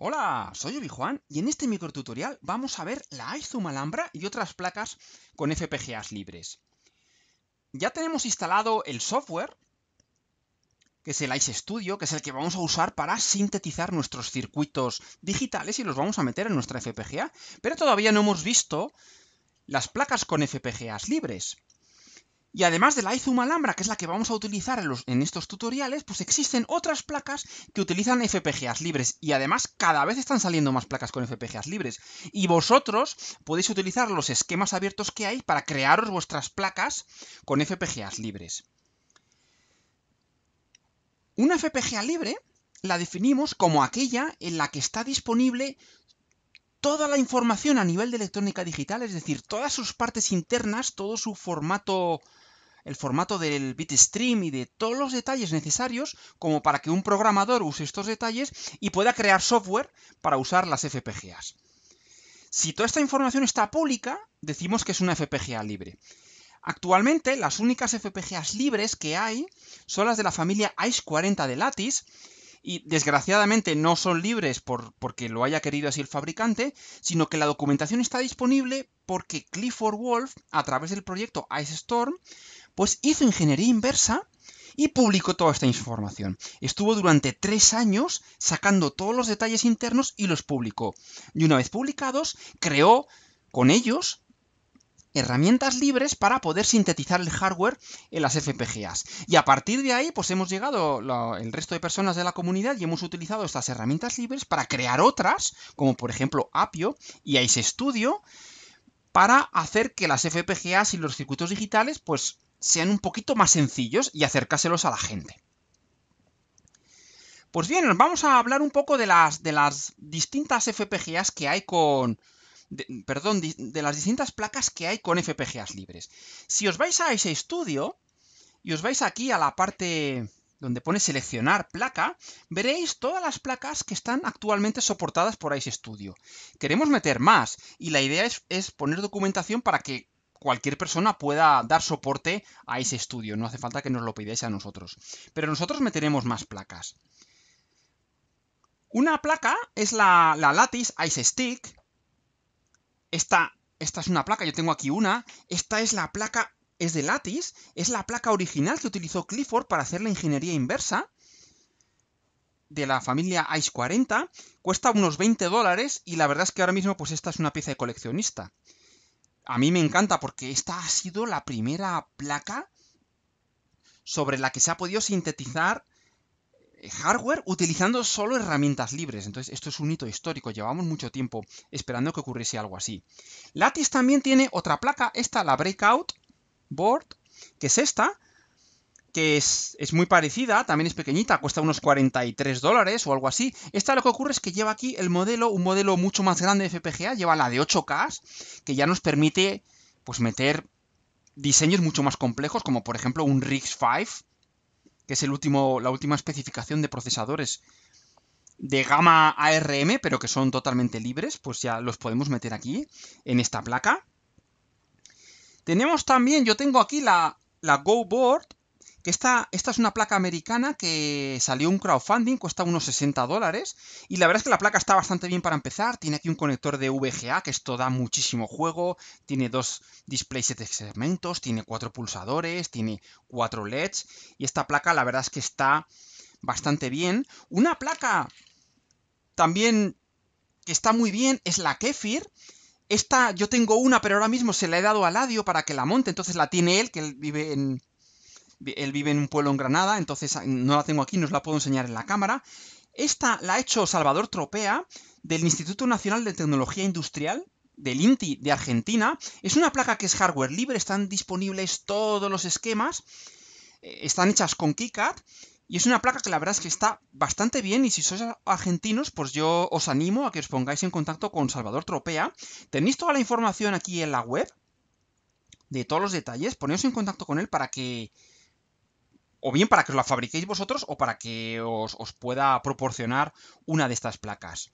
Hola, soy Obi Juan y en este micro tutorial vamos a ver la iZoom Alhambra y otras placas con FPGAs libres. Ya tenemos instalado el software, que es el Ice Studio, que es el que vamos a usar para sintetizar nuestros circuitos digitales y los vamos a meter en nuestra FPGA, pero todavía no hemos visto las placas con FPGAs libres. Y además de la Izum Alhambra, que es la que vamos a utilizar en, en, estos tutoriales, pues existen otras placas que utilizan FPGAs libres. Y además cada vez están saliendo más placas con FPGAs libres. Y vosotros podéis utilizar los esquemas abiertos que hay para crearos vuestras placas con FPGAs libres. Una FPGA libre la definimos como aquella en la que está disponible toda la información a nivel de electrónica digital, es decir, todas sus partes internas, todo su formato el formato del bitstream y de todos los detalles necesarios como para que un programador use estos detalles y pueda crear software para usar las FPGAs. Si toda esta información está pública, decimos que es una FPGA libre. Actualmente, las únicas FPGAs libres que hay son las de la familia ICE 40 de Lattice, y desgraciadamente no son libres porque lo haya querido así el fabricante, sino que la documentación está disponible porque Clifford Wolf, a través del proyecto Ice Storm, pues hizo ingeniería inversa y publicó toda esta información. Estuvo durante tres años sacando todos los detalles internos y los publicó. Y una vez publicados, creó con ellos herramientas libres para poder sintetizar el hardware en las FPGAs. Y a partir de ahí, pues hemos llegado el resto de personas de la comunidad y hemos utilizado estas herramientas libres para crear otras, como por ejemplo Apio y Ice Studio, para hacer que las FPGAs y los circuitos digitales, pues sean un poquito más sencillos y acercárselos a la gente. Pues bien, vamos a hablar un poco de las, distintas FPGAs que hay con... perdón, de las distintas placas que hay con FPGAs libres. Si os vais a ese estudio y os vais aquí a la parte donde pone seleccionar placa, veréis todas las placas que están actualmente soportadas por Ice Studio. Queremos meter más y la idea es, poner documentación para que cualquier persona pueda dar soporte a ese estudio. No hace falta que nos lo pidáis a nosotros. Pero nosotros meteremos más placas. Una placa es la, la Lattice Ice Stick. Esta, esta es una placa, yo tengo aquí una. Esta es la placa, es de Lattice. Es la placa original que utilizó Clifford para hacer la ingeniería inversa de la familia Ice 40, cuesta unos 20 dólares y la verdad es que ahora mismo pues esta es una pieza de coleccionista a mí me encanta porque esta ha sido la primera placa sobre la que se ha podido sintetizar eh, hardware utilizando solo herramientas libres. Entonces, esto es un hito histórico. Llevamos mucho tiempo esperando que ocurriese algo así. Lattice también tiene otra placa, esta, la Breakout Board, que es esta, que es, muy parecida, también es pequeñita, cuesta unos 43 dólares o algo así. Esta lo que ocurre es que lleva aquí el modelo, un modelo mucho más grande de FPGA, lleva la de 8K, que ya nos permite pues meter diseños mucho más complejos, como por ejemplo un RIGS 5 que es el último, la última especificación de procesadores de gama ARM, pero que son totalmente libres, pues ya los podemos meter aquí, en esta placa. Tenemos también, yo tengo aquí la, la Go Board, esta, es una placa americana que salió un crowdfunding, cuesta unos 60 dólares, y la verdad es que la placa está bastante bien para empezar, tiene aquí un conector de VGA, que esto da muchísimo juego, tiene dos displays de segmentos, tiene cuatro pulsadores, tiene cuatro LEDs, y esta placa la verdad es que está bastante bien. Una placa también que está muy bien es la Kefir, esta, yo tengo una, pero ahora mismo se la he dado a Ladio para que la monte, entonces la tiene él, que vive en, él vive en un pueblo en Granada, entonces ah, no la tengo aquí, no os la puedo enseñar en la cámara. Esta la ha hecho Salvador Tropea del Instituto Nacional de Tecnología Industrial, del INTI de Argentina. Es una placa que es hardware libre, están disponibles todos los esquemas, eh, están hechas con KiCad y es una placa que la verdad es que está bastante bien y si sois argentinos, pues yo os animo a que os pongáis en contacto con Salvador Tropea. Tenéis toda la información aquí en la web de todos los detalles, poneos en contacto con él para que o bien para que os la fabriquéis vosotros o para que os, os pueda proporcionar una de estas placas.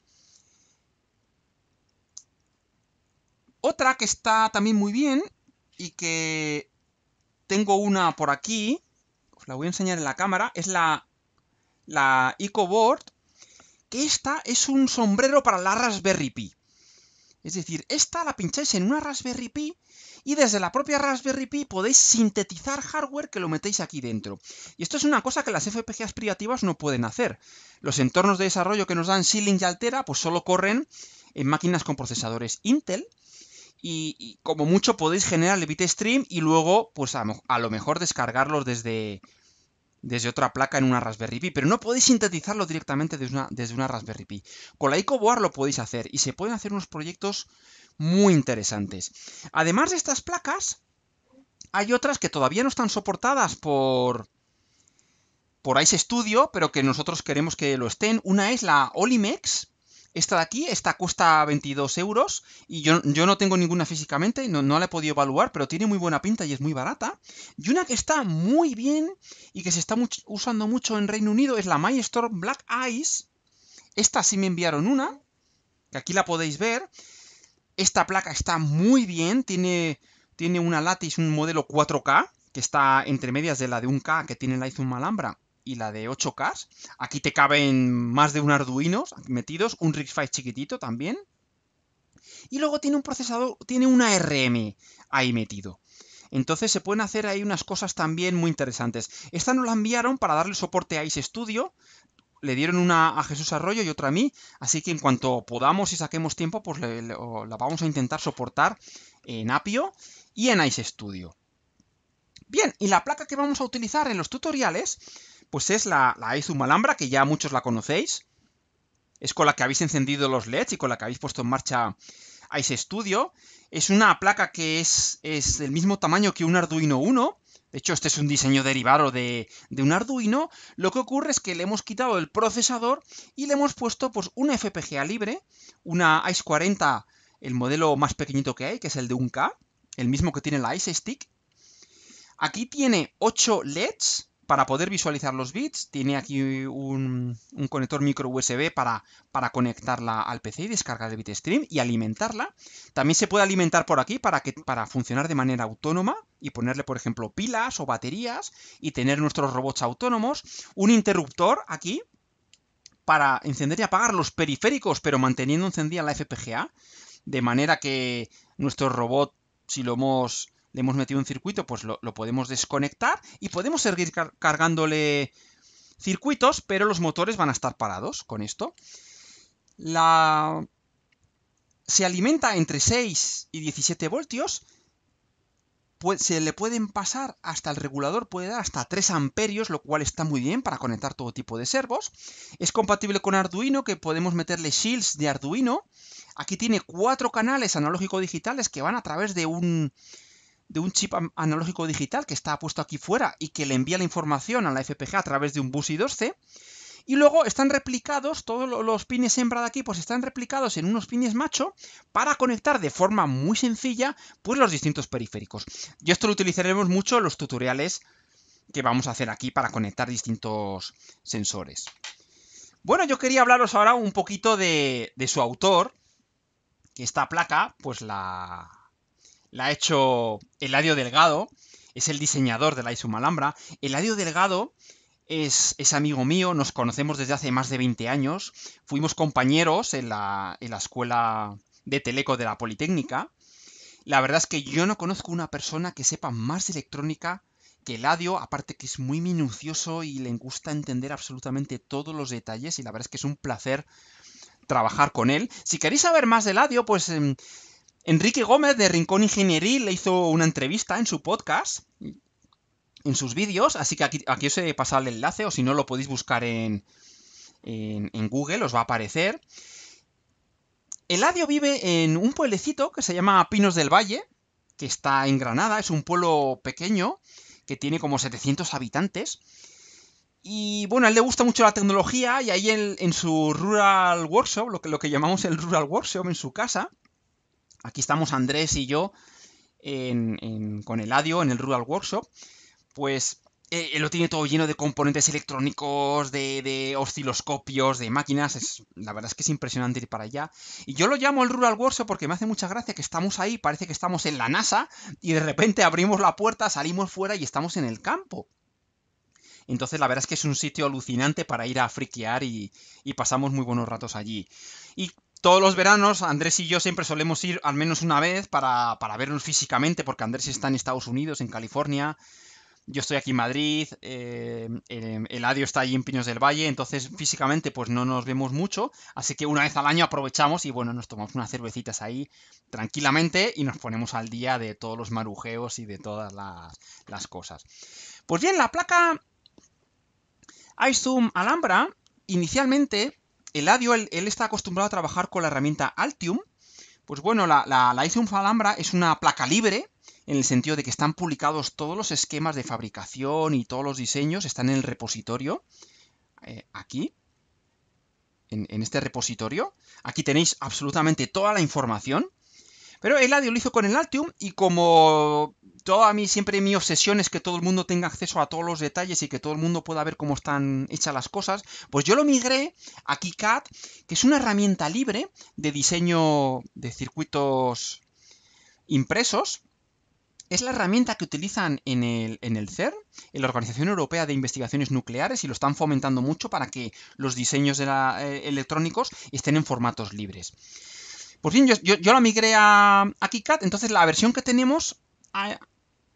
Otra que está también muy bien y que tengo una por aquí, os la voy a enseñar en la cámara, es la, la EcoBoard, que esta es un sombrero para la Raspberry Pi. Es decir, esta la pincháis en una Raspberry Pi y desde la propia Raspberry Pi podéis sintetizar hardware que lo metéis aquí dentro. Y esto es una cosa que las FPGAs privativas no pueden hacer. Los entornos de desarrollo que nos dan Sealing y Altera pues solo corren en máquinas con procesadores Intel y, como mucho podéis generar el bitstream y luego pues a, lo mejor descargarlos desde, desde otra placa en una Raspberry Pi, pero no podéis sintetizarlo directamente desde una, desde una Raspberry Pi. Con la IcoBoard lo podéis hacer y se pueden hacer unos proyectos muy interesantes. Además de estas placas, hay otras que todavía no están soportadas por por Ice Studio, pero que nosotros queremos que lo estén. Una es la Olimex. Esta de aquí, esta cuesta 22 euros y yo, no tengo ninguna físicamente, no, la he podido evaluar, pero tiene muy buena pinta y es muy barata. Y una que está muy bien y que se está usando mucho en Reino Unido es la MyStorm Black Ice. Esta sí me enviaron una, que aquí la podéis ver. Esta placa está muy bien, tiene, tiene una látex, un modelo 4K, que está entre medias de la de 1K que tiene la un Alhambra y la de 8K. Aquí te caben más de un Arduino metidos, un RISC-V chiquitito también. Y luego tiene un procesador, tiene una RM ahí metido. Entonces se pueden hacer ahí unas cosas también muy interesantes. Esta nos la enviaron para darle soporte a Ice Studio, le dieron una a Jesús Arroyo y otra a mí, así que en cuanto podamos y saquemos tiempo, pues la vamos a intentar soportar en Apio y en Ice Studio. Bien, y la placa que vamos a utilizar en los tutoriales, pues es la, la Aizum Alhambra, que ya muchos la conocéis. Es con la que habéis encendido los LEDs y con la que habéis puesto en marcha Ice Studio. Es una placa que es, es del mismo tamaño que un Arduino 1, de hecho, este es un diseño derivado de, un Arduino. Lo que ocurre es que le hemos quitado el procesador y le hemos puesto pues, una FPGA libre, una Ice 40, el modelo más pequeñito que hay, que es el de 1K, el mismo que tiene la Ice Stick. Aquí tiene 8 LEDs, para poder visualizar los bits, tiene aquí un, conector micro USB para, para, conectarla al PC y descargar el bitstream y alimentarla. También se puede alimentar por aquí para, que, para funcionar de manera autónoma y ponerle, por ejemplo, pilas o baterías y tener nuestros robots autónomos. Un interruptor aquí para encender y apagar los periféricos, pero manteniendo encendida la FPGA, de manera que nuestro robot, si lo hemos le hemos metido un circuito, pues lo, podemos desconectar y podemos seguir cargándole circuitos, pero los motores van a estar parados con esto. La... Se alimenta entre 6 y 17 voltios, se le pueden pasar hasta el regulador, puede dar hasta 3 amperios, lo cual está muy bien para conectar todo tipo de servos. Es compatible con Arduino, que podemos meterle shields de Arduino. Aquí tiene cuatro canales analógico-digitales que van a través de un de un chip analógico digital que está puesto aquí fuera y que le envía la información a la FPGA a través de un bus I2C. Y luego están replicados, todos los pines hembra de aquí, pues están replicados en unos pines macho para conectar de forma muy sencilla, pues los distintos periféricos. Y esto lo utilizaremos mucho en los tutoriales que vamos a hacer aquí para conectar distintos sensores. Bueno, yo quería hablaros ahora un poquito de, de su autor, que esta placa, pues la, la ha hecho Eladio Delgado, es el diseñador de la Isum Alhambra. Eladio Delgado es, es, amigo mío, nos conocemos desde hace más de 20 años, fuimos compañeros en la, en la escuela de Teleco de la Politécnica. La verdad es que yo no conozco una persona que sepa más de electrónica que Eladio, aparte que es muy minucioso y le gusta entender absolutamente todos los detalles y la verdad es que es un placer trabajar con él. Si queréis saber más de Eladio, pues em, Enrique Gómez de Rincón Ingeniería le hizo una entrevista en su podcast, en sus vídeos, así que aquí, os he pasado el enlace, o si no lo podéis buscar en, en, Google, os va a aparecer. Eladio vive en un pueblecito que se llama Pinos del Valle, que está en Granada, es un pueblo pequeño que tiene como 700 habitantes. Y bueno, a él le gusta mucho la tecnología y ahí en, su rural workshop, lo que llamamos el rural workshop en su casa, Aquí estamos Andrés y yo con el con en el Rural Workshop. Pues eh, eh, lo tiene todo lleno de componentes electrónicos, de, osciloscopios, de máquinas. la verdad es que es impresionante ir para allá. Y yo lo llamo el Rural Workshop porque me hace mucha gracia que estamos ahí, parece que estamos en la NASA y de repente abrimos la puerta, salimos fuera y estamos en el campo. Entonces la verdad es que es un sitio alucinante para ir a friquear y, y pasamos muy buenos ratos allí. Y todos los veranos, Andrés y yo siempre solemos ir al menos una vez para, vernos físicamente, porque Andrés está en Estados Unidos, en California, yo estoy aquí en Madrid, eh, el Adio está allí en Piños del Valle, entonces físicamente pues no nos vemos mucho, así que una vez al año aprovechamos y bueno, nos tomamos unas cervecitas ahí tranquilamente y nos ponemos al día de todos los marujeos y de todas las, las cosas. Pues bien, la placa iZoom Alhambra inicialmente Eladio, él, está acostumbrado a trabajar con la herramienta Altium. Pues bueno, la, la, Altium Falambra es una placa libre, en el sentido de que están publicados todos los esquemas de fabricación y todos los diseños, están en el repositorio, eh, aquí, en, este repositorio. Aquí tenéis absolutamente toda la información. Pero Eladio lo hizo con el Altium y como a mí siempre mi obsesión es que todo el mundo tenga acceso a todos los detalles y que todo el mundo pueda ver cómo están hechas las cosas, pues yo lo migré a KiCad, que es una herramienta libre de diseño de circuitos impresos. Es la herramienta que utilizan en el, en CERN, en la Organización Europea de Investigaciones Nucleares, y lo están fomentando mucho para que los diseños de eh, electrónicos estén en formatos libres. Por fin, yo, la migré a, a entonces la versión que tenemos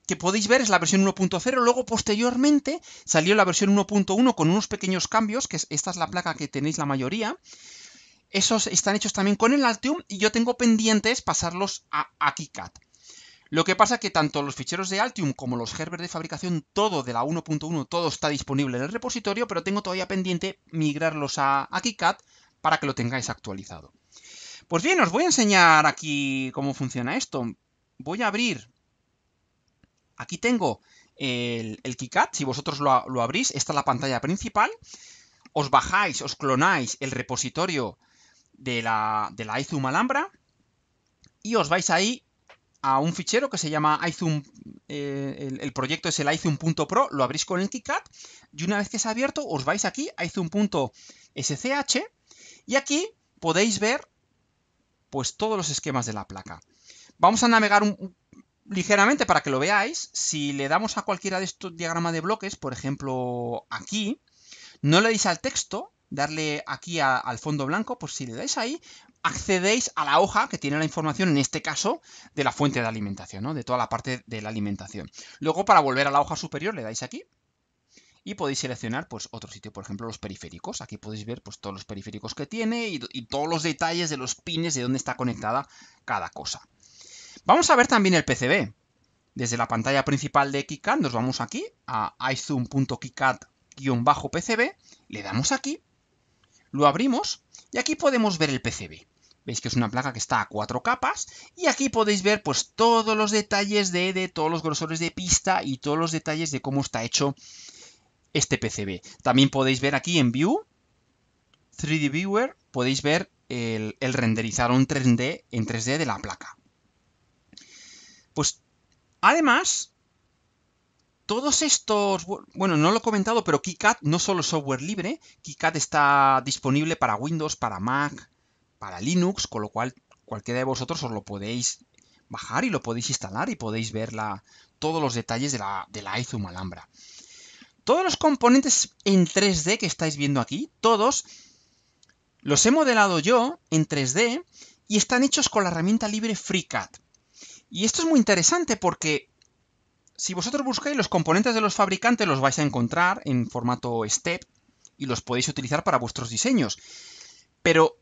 que podéis ver es la versión 1.0, luego posteriormente salió la versión 1.1 con unos pequeños cambios, que esta es la placa que tenéis la mayoría. Esos están hechos también con el Altium y yo tengo pendientes pasarlos a, a Lo que pasa es que tanto los ficheros de Altium como los Herbert de fabricación, todo de la 1.1, todo está disponible en el repositorio, pero tengo todavía pendiente migrarlos a, a para que lo tengáis actualizado. Pues bien, os voy a enseñar aquí cómo funciona esto. Voy a abrir... Aquí tengo el, el si vosotros lo, abrís, esta es la pantalla principal. Os bajáis, os clonáis el repositorio de la, de la iZoom Alhambra y os vais ahí a un fichero que se llama iZoom, eh, el, proyecto es el iZoom.pro, lo abrís con el KiCat y una vez que se ha abierto os vais aquí, a iZoom.sch y aquí podéis ver pues todos los esquemas de la placa. Vamos a navegar ligeramente para que lo veáis. Si le damos a cualquiera de estos diagramas de bloques, por ejemplo aquí, no le dais al texto, darle aquí al fondo blanco, pues si le dais ahí, accedéis a la hoja que tiene la información, en este caso, de la fuente de alimentación, de toda la parte de la alimentación. Luego, para volver a la hoja superior, le dais aquí y podéis seleccionar pues otro sitio, por ejemplo los periféricos, aquí podéis ver pues todos los periféricos que tiene y, todos los detalles de los pines de dónde está conectada cada cosa. Vamos a ver también el PCB. Desde la pantalla principal de KiCad nos vamos aquí a izoom.kicad-pcb, le damos aquí, lo abrimos y aquí podemos ver el PCB. Veis que es una placa que está a cuatro capas y aquí podéis ver pues todos los detalles de, de todos los grosores de pista y todos los detalles de cómo está hecho este PCB. También podéis ver aquí en View, 3D Viewer, podéis ver el, renderizar un 3D en 3D de la placa. Pues además, todos estos, bueno, no lo he comentado, pero KiCad no solo software libre, KiCad está disponible para Windows, para Mac, para Linux, con lo cual cualquiera de vosotros os lo podéis bajar y lo podéis instalar y podéis ver todos los detalles de la, de la Izum Alhambra. Todos los componentes en 3D que estáis viendo aquí, todos, los he modelado yo en 3D y están hechos con la herramienta libre FreeCAD. Y esto es muy interesante porque si vosotros buscáis los componentes de los fabricantes los vais a encontrar en formato STEP y los podéis utilizar para vuestros diseños. Pero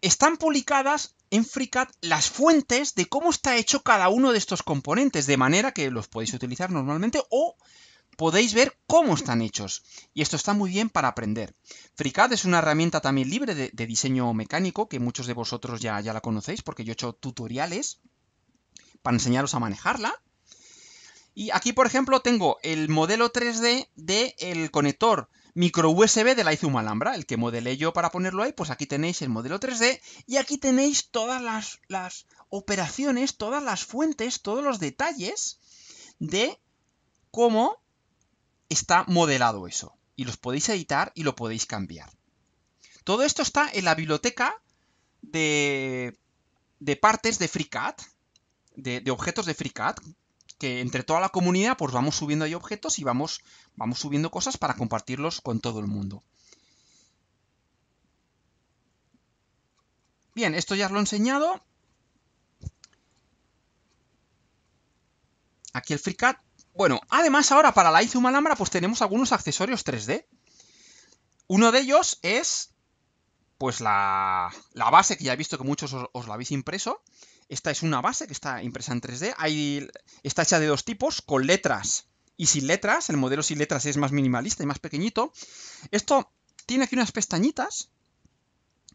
están publicadas en FreeCAD las fuentes de cómo está hecho cada uno de estos componentes, de manera que los podéis utilizar normalmente o podéis ver cómo están hechos. Y esto está muy bien para aprender. FreeCAD es una herramienta también libre de, diseño mecánico, que muchos de vosotros ya, ya la conocéis, porque yo he hecho tutoriales para enseñaros a manejarla. Y aquí, por ejemplo, tengo el modelo 3D del conector micro USB de la Izuma Alhambra, el que modelé yo para ponerlo ahí, pues aquí tenéis el modelo 3D y aquí tenéis todas las, las operaciones, todas las fuentes, todos los detalles de cómo está modelado eso. Y los podéis editar y lo podéis cambiar. Todo esto está en la biblioteca de, partes de FreeCAD, de, de, objetos de FreeCAD, que entre toda la comunidad pues vamos subiendo ahí objetos y vamos, vamos subiendo cosas para compartirlos con todo el mundo. Bien, esto ya os lo he enseñado. Aquí el FreeCAD bueno, además ahora para la Izuma Alhambra pues tenemos algunos accesorios 3D. Uno de ellos es pues la, la base que ya he visto que muchos os, os, la habéis impreso. Esta es una base que está impresa en 3D. está hecha de dos tipos, con letras y sin letras. El modelo sin letras es más minimalista y más pequeñito. Esto tiene aquí unas pestañitas,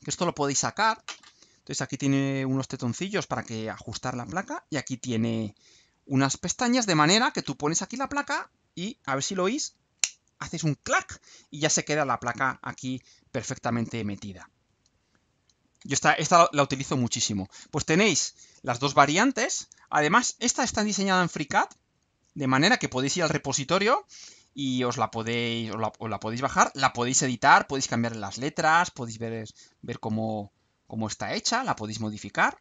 que esto lo podéis sacar. Entonces aquí tiene unos tetoncillos para que ajustar la placa y aquí tiene unas pestañas de manera que tú pones aquí la placa y, a ver si lo oís, haces un clac y ya se queda la placa aquí perfectamente metida. Yo esta, la utilizo muchísimo. Pues tenéis las dos variantes. Además, esta está diseñada en FreeCAD, de manera que podéis ir al repositorio y os la podéis, la, podéis bajar, la podéis editar, podéis cambiar las letras, podéis ver, ver cómo, cómo está hecha, la podéis modificar.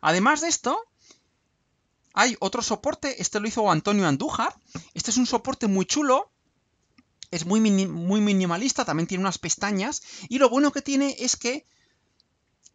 Además de esto, hay otro soporte, este lo hizo Antonio Andújar. Este es un soporte muy chulo, es muy, muy minimalista, también tiene unas pestañas. Y lo bueno que tiene es que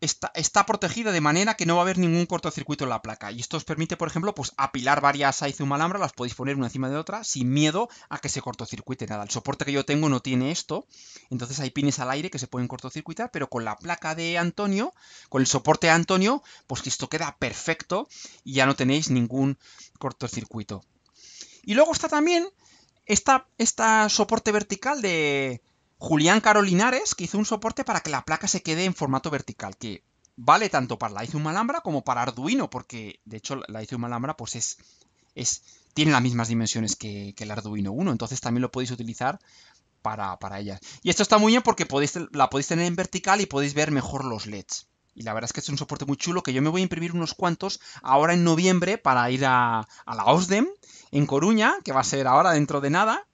está, protegida de manera que no va a haber ningún cortocircuito en la placa. Y esto os permite, por ejemplo, pues apilar varias Aizum Alhambra, las podéis poner una encima de otra sin miedo a que se cortocircuite nada. El soporte que yo tengo no tiene esto, entonces hay pines al aire que se pueden cortocircuitar, pero con la placa de Antonio, con el soporte de Antonio, pues esto queda perfecto y ya no tenéis ningún cortocircuito. Y luego está también esta, esta soporte vertical de, Julián Carolinares, que hizo un soporte para que la placa se quede en formato vertical, que vale tanto para la Izum Alhambra como para Arduino, porque de hecho la Izum Alhambra pues es, es, tiene las mismas dimensiones que, el Arduino 1, entonces también lo podéis utilizar para, para Y esto está muy bien porque podéis, la podéis tener en vertical y podéis ver mejor los LEDs. Y la verdad es que es un soporte muy chulo que yo me voy a imprimir unos cuantos ahora en noviembre para ir a, a la OSDEM en Coruña, que va a ser ahora dentro de nada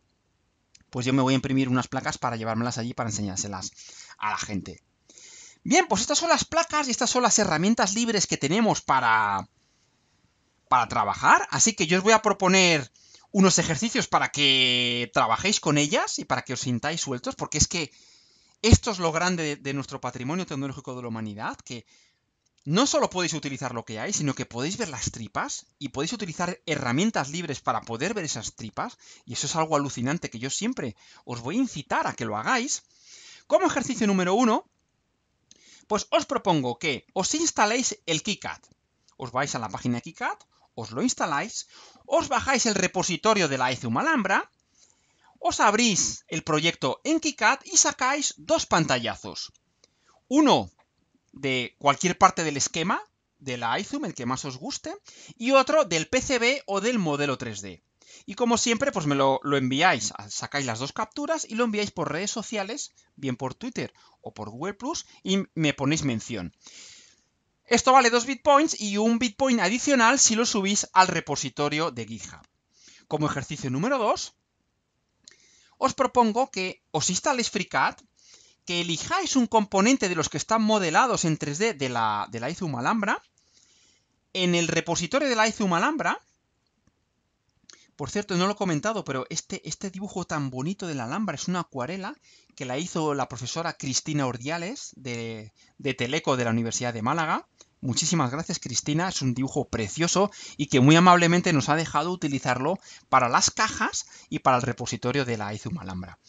pues yo me voy a imprimir unas placas para llevármelas allí para enseñárselas a la gente. Bien, pues estas son las placas y estas son las herramientas libres que tenemos para, para trabajar. Así que yo os voy a proponer unos ejercicios para que trabajéis con ellas y para que os sintáis sueltos, porque es que esto es lo grande de nuestro patrimonio tecnológico de la humanidad, que no solo podéis utilizar lo que hay, sino que podéis ver las tripas y podéis utilizar herramientas libres para poder ver esas tripas. Y eso es algo alucinante que yo siempre os voy a incitar a que lo hagáis. Como ejercicio número uno, pues os propongo que os instaléis el KiCad. Os vais a la página KiCad, os lo instaláis, os bajáis el repositorio de la Ethereum Alhambra, os abrís el proyecto en KiCad y sacáis dos pantallazos. Uno de cualquier parte del esquema de la iZoom, el que más os guste, y otro del PCB o del modelo 3D. Y como siempre, pues me lo, lo, enviáis, sacáis las dos capturas y lo enviáis por redes sociales, bien por Twitter o por Google Plus, y me ponéis mención. Esto vale dos bitpoints y un bitpoint adicional si lo subís al repositorio de GitHub. Como ejercicio número 2, os propongo que os instaléis FreeCAD que elijáis un componente de los que están modelados en 3D de la, de la Alhambra, en el repositorio de la Izum Alhambra, por cierto, no lo he comentado, pero este, este dibujo tan bonito de la Alhambra es una acuarela que la hizo la profesora Cristina Ordiales de, de Teleco de la Universidad de Málaga. Muchísimas gracias Cristina, es un dibujo precioso y que muy amablemente nos ha dejado utilizarlo para las cajas y para el repositorio de la Izum Alhambra.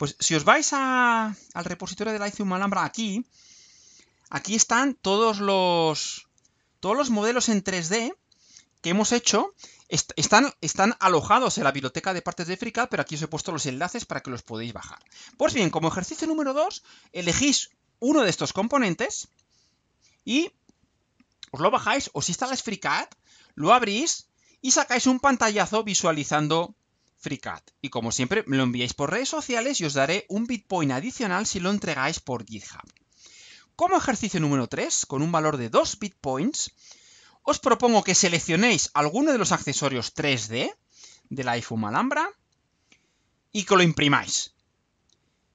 Pues si os vais al repositorio de la Alhambra aquí, aquí están todos los, todos los modelos en 3D que hemos hecho. están, están alojados en la biblioteca de partes de FreeCAD, pero aquí os he puesto los enlaces para que los podéis bajar. Pues bien, como ejercicio número 2, elegís uno de estos componentes y os lo bajáis, os instaláis FreeCAD, lo abrís y sacáis un pantallazo visualizando FreeCAD. Y como siempre, me lo enviáis por redes sociales y os daré un bitpoint adicional si lo entregáis por GitHub. Como ejercicio número 3, con un valor de 2 bitpoints, os propongo que seleccionéis alguno de los accesorios 3D la iPhone Alhambra y que lo imprimáis.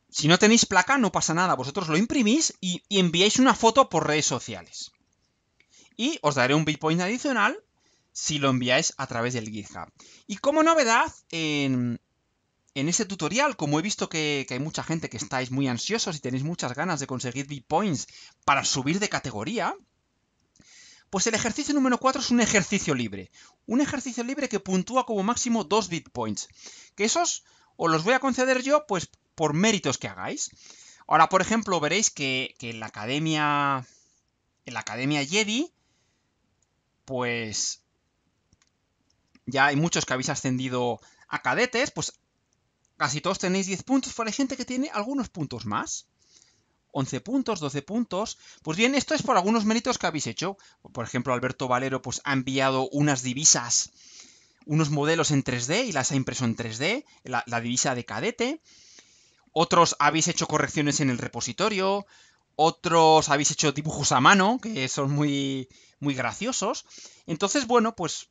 Si no tenéis placa, no pasa nada, vosotros lo imprimís y, enviáis una foto por redes sociales. Y os daré un bitpoint adicional si lo enviáis a través del GitHub. Y como novedad, en, este tutorial, como he visto que, hay mucha gente que estáis muy ansiosos y tenéis muchas ganas de conseguir points para subir de categoría, pues el ejercicio número 4 es un ejercicio libre. Un ejercicio libre que puntúa como máximo 2 points, Que esos os los voy a conceder yo, pues por méritos que hagáis. Ahora, por ejemplo, veréis que, que en la academia. En la academia Jedi. Pues ya hay muchos que habéis ascendido a cadetes, pues casi todos tenéis 10 puntos, pero hay gente que tiene algunos puntos más. 11 puntos, 12 puntos. Pues bien, esto es por algunos méritos que habéis hecho. Por ejemplo, Alberto Valero pues, ha enviado unas divisas, unos modelos en 3D y las ha impreso en 3D, la, la divisa de cadete. Otros habéis hecho correcciones en el repositorio. Otros habéis hecho dibujos a mano, que son muy, muy graciosos. Entonces, bueno, pues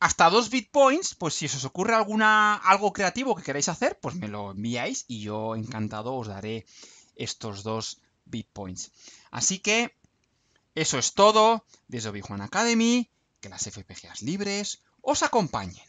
hasta dos bitpoints, pues si os ocurre alguna, algo creativo que queráis hacer, pues me lo enviáis y yo encantado os daré estos dos bitpoints. Así que eso es todo desde Obi Academy, que las FPGAs libres os acompañen.